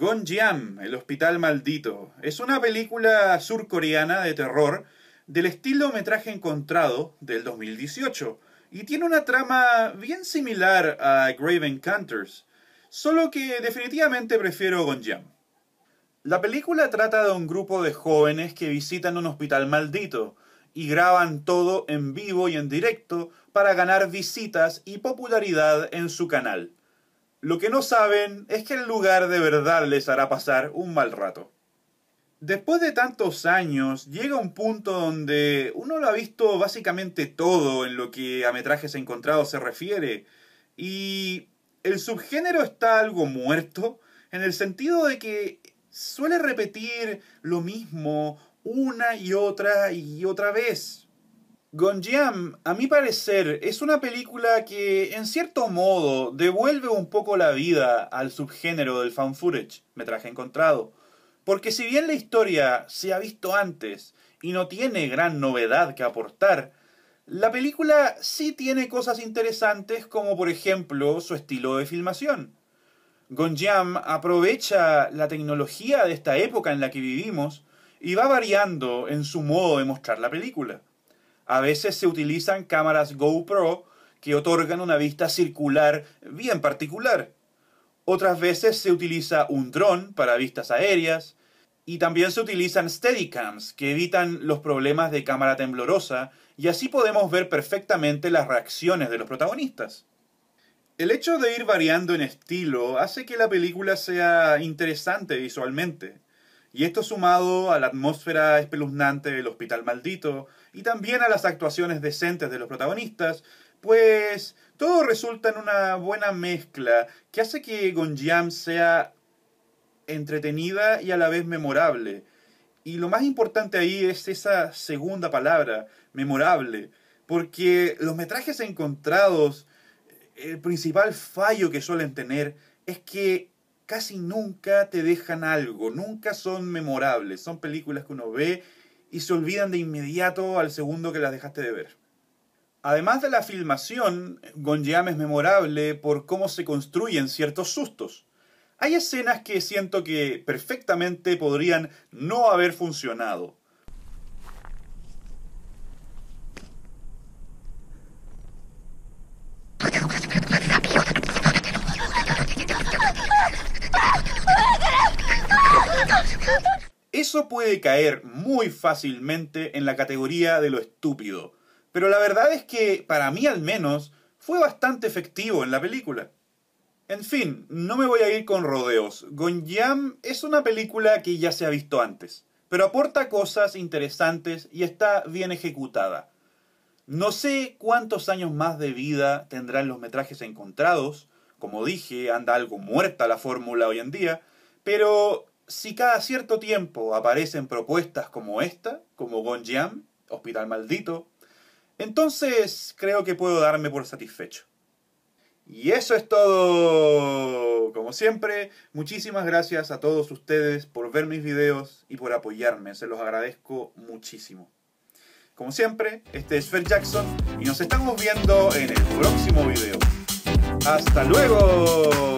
Gonjiam, El Hospital Maldito. Es una película surcoreana de terror del estilo metraje encontrado del 2018 y tiene una trama bien similar a Grave Encounters, solo que definitivamente prefiero Gonjiam. La película trata de un grupo de jóvenes que visitan un hospital maldito y graban todo en vivo y en directo para ganar visitas y popularidad en su canal. Lo que no saben es que el lugar de verdad les hará pasar un mal rato. Después de tantos años, llega un punto donde uno lo ha visto básicamente todo en lo que a metrajes encontrados se refiere, y el subgénero está algo muerto, en el sentido de que suele repetir lo mismo una y otra y otra vez. Gonjiam, a mi parecer, es una película que, en cierto modo, devuelve un poco la vida al subgénero del fan footage, traje encontrado. Porque si bien la historia se ha visto antes y no tiene gran novedad que aportar, la película sí tiene cosas interesantes como por ejemplo su estilo de filmación. Gonjiam aprovecha la tecnología de esta época en la que vivimos y va variando en su modo de mostrar la película. A veces se utilizan cámaras GoPro que otorgan una vista circular bien particular. Otras veces se utiliza un dron para vistas aéreas. Y también se utilizan steadicams que evitan los problemas de cámara temblorosa y así podemos ver perfectamente las reacciones de los protagonistas. El hecho de ir variando en estilo hace que la película sea interesante visualmente. Y esto sumado a la atmósfera espeluznante del hospital maldito y también a las actuaciones decentes de los protagonistas, pues todo resulta en una buena mezcla que hace que Gonjiam sea entretenida y a la vez memorable. Y lo más importante ahí es esa segunda palabra, memorable, porque los metrajes encontrados, el principal fallo que suelen tener es que casi nunca te dejan algo, nunca son memorables, son películas que uno ve y se olvidan de inmediato al segundo que las dejaste de ver. Además de la filmación, Gonjiam es memorable por cómo se construyen ciertos sustos. Hay escenas que siento que perfectamente podrían no haber funcionado. Eso puede caer muy fácilmente en la categoría de lo estúpido, pero la verdad es que, para mí al menos, fue bastante efectivo en la película. En fin, no me voy a ir con rodeos. Gonjam es una película que ya se ha visto antes, pero aporta cosas interesantes y está bien ejecutada. No sé cuántos años más de vida tendrán los metrajes encontrados, como dije, anda algo muerta la fórmula hoy en día, pero si cada cierto tiempo aparecen propuestas como esta, como Gonjiam, Hospital Maldito, entonces creo que puedo darme por satisfecho. Y eso es todo. Como siempre, muchísimas gracias a todos ustedes por ver mis videos y por apoyarme, se los agradezco muchísimo. Como siempre, este es Fer Jackson y nos estamos viendo en el próximo video. ¡Hasta luego!